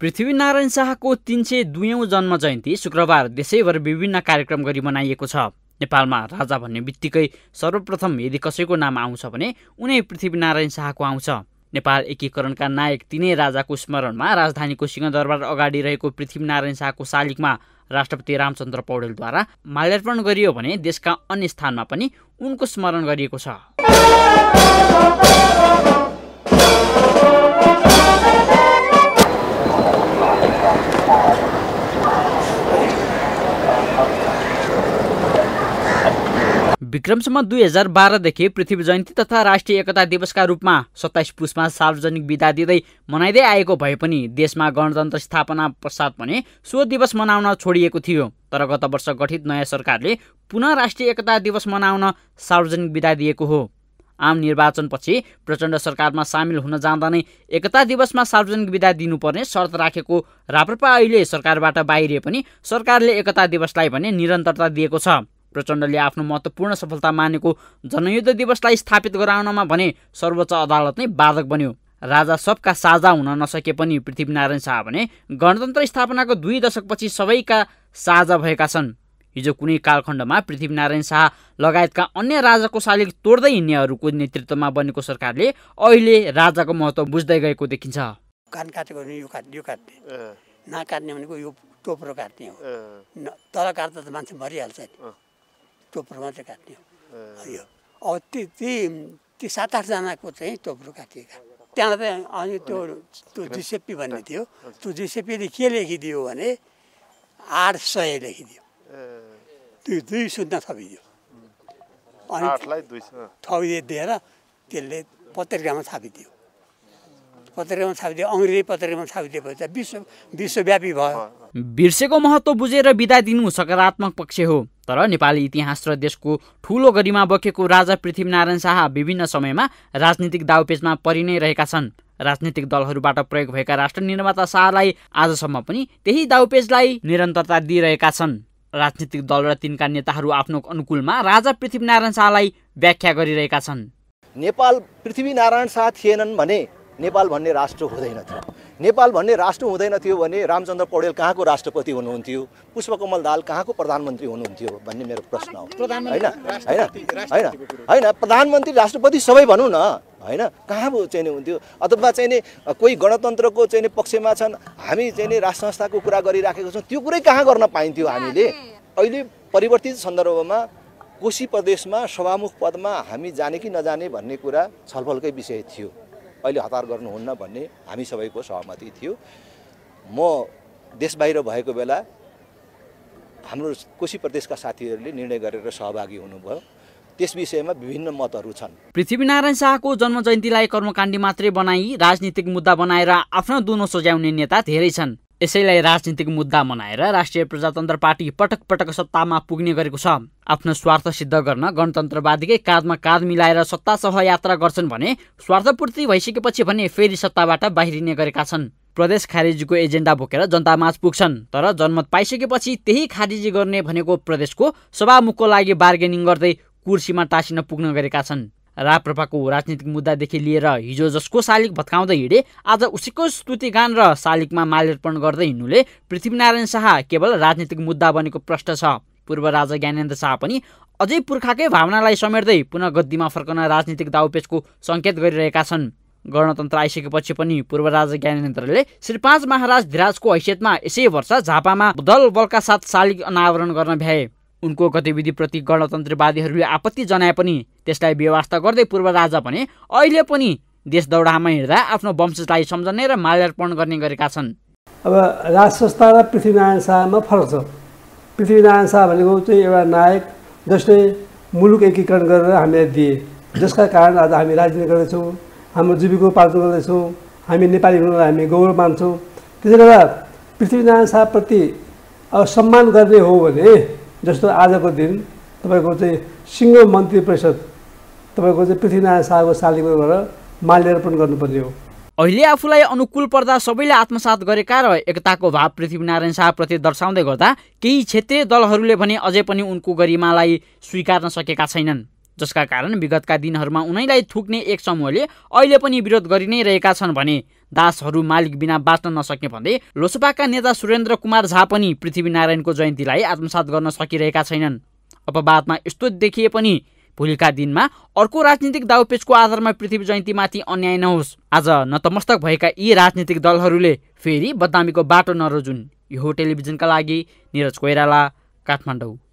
पृथ्वीनारायण शाहको तिन सय दुयौँ जन्म जयन्ती शुक्रबार देशैभर विभिन्न कार्यक्रम गरी मनाइएको छ नेपालमा राजा भन्ने बित्तिकै सर्वप्रथम यदि कसैको नाम आउँछ भने उनै पृथ्वीनारायण शाहको आउँछ नेपाल एकीकरणका नायक तिनै राजाको स्मरणमा राजधानीको सिंहदरबार अगाडि रहेको पृथ्वीनारायण शाहको शालिगमा राष्ट्रपति रामचन्द्र पौडेलद्वारा माल्यार्पण गरियो भने देशका अन्य स्थानमा पनि उनको स्मरण गरिएको छ विक्रमसम्म दुई हजार बाह्रदेखि पृथ्वी जयन्ती तथा राष्ट्रिय एकता दिवसका रूपमा सत्ताइस पुसमा सार्वजनिक विदा दिँदै मनाइँदै आएको भए पनि देशमा गणतन्त्र स्थापना पश्चात भने सो दिवस मनाउन छोडिएको थियो तर गत वर्ष गठित नयाँ सरकारले पुनः राष्ट्रिय एकता दिवस मनाउन सार्वजनिक विदा दिएको हो आम निर्वाचनपछि प्रचण्ड सरकारमा सामेल हुन जाँदा नै एकता दिवसमा सार्वजनिक विदा दिनुपर्ने शर्त राखेको राप्रपा अहिले सरकारबाट बाहिरिए पनि सरकारले एकता दिवसलाई भने निरन्तरता दिएको छ प्रचण्डले आफ्नो महत्त्वपूर्ण सफलता मानेको जनयुद्ध दिवसलाई स्थापित गराउनमा भने सर्वोच्च अदालत नै बाधक बन्यो राजा सबका साझा हुन नसके पनि पृथ्वीनारायण शाह भने गणतन्त्र स्थापनाको दुई दशकपछि सबैका साझा भएका छन् हिजो कुनै कालखण्डमा पृथ्वीनारायण शाह लगायतका अन्य राजाको शालिक तोड्दै हिँड्नेहरूको नेतृत्वमा बनेको सरकारले अहिले राजाको महत्त्व बुझ्दै गएको देखिन्छ कान भनेको यो टोप्रो काट्ने हो तल काट्दा त मान्छे मरिहाल्छ टोप्रो चाहिँ काट्ने हो यो अब ती ती त्यो सात आठजनाको चाहिँ टोप्रो काटिएका त्यहाँ चाहिँ अनि त्यो त्यो जिसेपी भन्ने थियो त्यो जिसेपीले के लेखिदियो भने आठ सय लेखिदियो त्यो दुई शून्य थपिदियो अनि थपिदिए दिएर त्यसले पत्रिकामा छापिदियो पत्रिकामा छापिदियो अङ्ग्रेजी पत्रिकामा छापिदिएपछि त विश्व विश्वव्यापी भयो बिर्सेको महत्त्व बुझेर बिदा दिनु सकारात्मक पक्ष हो तर नेपाली इतिहास र देशको ठुलो गरिमा बकेको राजा पृथ्वीनारायण शाह विभिन्न समयमा राजनीतिक दाउपेजमा परि नै रहेका छन् राजनीतिक दलहरूबाट प्रयोग भएका राष्ट्र निर्माता शाहलाई आजसम्म पनि त्यही दाउपेजलाई निरन्तरता दिइरहेका छन् राजनीतिक दल र तिनका नेताहरू आफ्नो अनुकूलमा राजा पृथ्वीनारायण शाहलाई व्याख्या गरिरहेका छन् नेपाल पृथ्वीनारायण शाह थिएनन् भने नेपाल भन्ने राष्ट्र हुँदैन थियो नेपाल भन्ने राष्ट्र हुँदैन थियो भने रामचन्द्र पौडेल कहाँको राष्ट्रपति हुनुहुन्थ्यो पुष्पकमल दाल कहाँको प्रधानमन्त्री हुनुहुन्थ्यो भन्ने मेरो प्रश्न हो होइन होइन होइन होइन प्रधानमन्त्री राष्ट्रपति सबै भनौँ न होइन कहाँ चाहिँ हुन्थ्यो अथवा चाहिँ नि कोही गणतन्त्रको चाहिँ नि पक्षमा छन् हामी चाहिँ नि राष्ट्र संस्थाको कुरा गरिराखेको छौँ त्यो कुरै कहाँ गर्न पाइन्थ्यो हामीले अहिले परिवर्तित सन्दर्भमा कोशी प्रदेशमा सभामुख पदमा हामी जाने कि नजाने भन्ने कुरा छलफलकै विषय थियो अहिले हतार गर्नुहुन्न भन्ने हामी सबैको सहमति थियो म देश बाहिर भएको बेला हाम्रो कोशी प्रदेशका साथीहरूले निर्णय गरेर सहभागी हुनुभयो त्यस विषयमा विभिन्न मतहरू छन् पृथ्वीनारायण शाहको जन्म जयन्तीलाई कर्मकाण्डी मात्रै बनाई राजनीतिक मुद्दा बनाएर आफ्नो दुनो सजाउने नेता धेरै छन् यसैलाई राजनीतिक मुद्दा मनाएर राष्ट्रिय प्रजातन्त्र पार्टी पटक पटक सत्तामा पुग्ने गरेको छ आफ्नो स्वार्थ सिद्ध गर्न गणतन्त्रवादीकै काँधमा काँध मिलाएर सत्ता सहयात्रा गर्छन् भने स्वार्थपूर्ति भइसकेपछि भने फेरि सत्ताबाट बाहिरिने गरेका छन् प्रदेश खारेजीको एजेन्डा बोकेर जनतामाझ पुग्छन् तर जनमत पाइसकेपछि त्यही खारेजी गर्ने भनेको प्रदेशको सभामुखको लागि बार्गेनिङ गर्दै कुर्सीमा टाँसिन पुग्न गरेका छन् राप्रपाको राजनीतिक मुद्दादेखि लिएर हिजो जसको शालिक भत्काउँदै हिँडे आज उसीको स्तुतिगान र शालिकमा माल्यार्पण गर्दै हिँड्नुले पृथ्वीनारायण शाह केवल राजनीतिक मुद्दा बनेको प्रष्ट छ पूर्व राजा ज्ञानेन्द्र शाह पनि अझै पुर्खाकै भावनालाई समेट्दै पुनः गद्दीमा फर्कन राजनीतिक दाउपेचको सङ्केत गरिरहेका छन् गणतन्त्र आइसकेपछि पनि पूर्व राजा ज्ञानेन्द्रले श्री पाँच महाराज धिराजको हैसियतमा यसै वर्ष झापामा दल बलका साथ शालिग अनावरण गर्न भ्याए उनको गतिविधिप्रति गणतन्त्रवादीहरूले आपत्ति जनाए पनि त्यसलाई व्यवस्था गर्दै पूर्व राजा भने अहिले पनि देश दौडामा हिँड्दा आफ्नो वंशजलाई सम्झने र माल्यार्पण गर्ने गरेका छन् अब राज संस्था र पृथ्वीनारायण शाहमा फरक छ पृथ्वीनारायण शाह भनेको चाहिँ एउटा नायक जसले मुलुक एकीकरण गरेर हामीलाई दिए जसका कारण आज हामी राजनीति गर्दैछौँ हाम्रो जीविकोपार्जन गर्दैछौँ हामी नेपाली हुनुलाई हामी गौरव मान्छौँ त्यसैले गर्दा पृथ्वीनारायण शाहप्रति अब सम्मान गर्ने हो भने जस्तो आजको दिन तपाईँको चाहिँ सिङ्गो मन्त्री परिषद तपाईँको चाहिँ पृथ्वीनारायण शाहको शालिगबाट माल्यार्पण गर्नुपर्ने हो अहिले आफूलाई अनुकूल पर्दा सबैले आत्मसात गरेका र एकताको भाव पृथ्वीनारायण शाहप्रति दर्शाउँदै गर्दा केही क्षेत्रीय दलहरूले भने अझै पनि उनको गरिमालाई स्वीकार्न सकेका छैनन् जसका कारण विगतका दिनहरूमा उनैलाई थुक्ने एक समूहले अहिले पनि विरोध गरि नै रहेका छन् भने दासहरू मालिक बिना बाँच्न नसक्ने भन्दै लोसपाका नेता सुरेन्द्र कुमार झा पनि पृथ्वीनारायणको जयन्तीलाई आत्मसात गर्न सकिरहेका छैनन् अपवादमा यस्तो देखिए पनि भोलिका दिनमा अर्को राजनीतिक दाउपेचको आधारमा पृथ्वी जयन्तीमाथि अन्याय नहोस् आज नतमस्तक भएका यी राजनीतिक दलहरूले फेरि बदनामीको बाटो नरोजुन् यो टेलिभिजनका लागि निरज कोइराला काठमाडौँ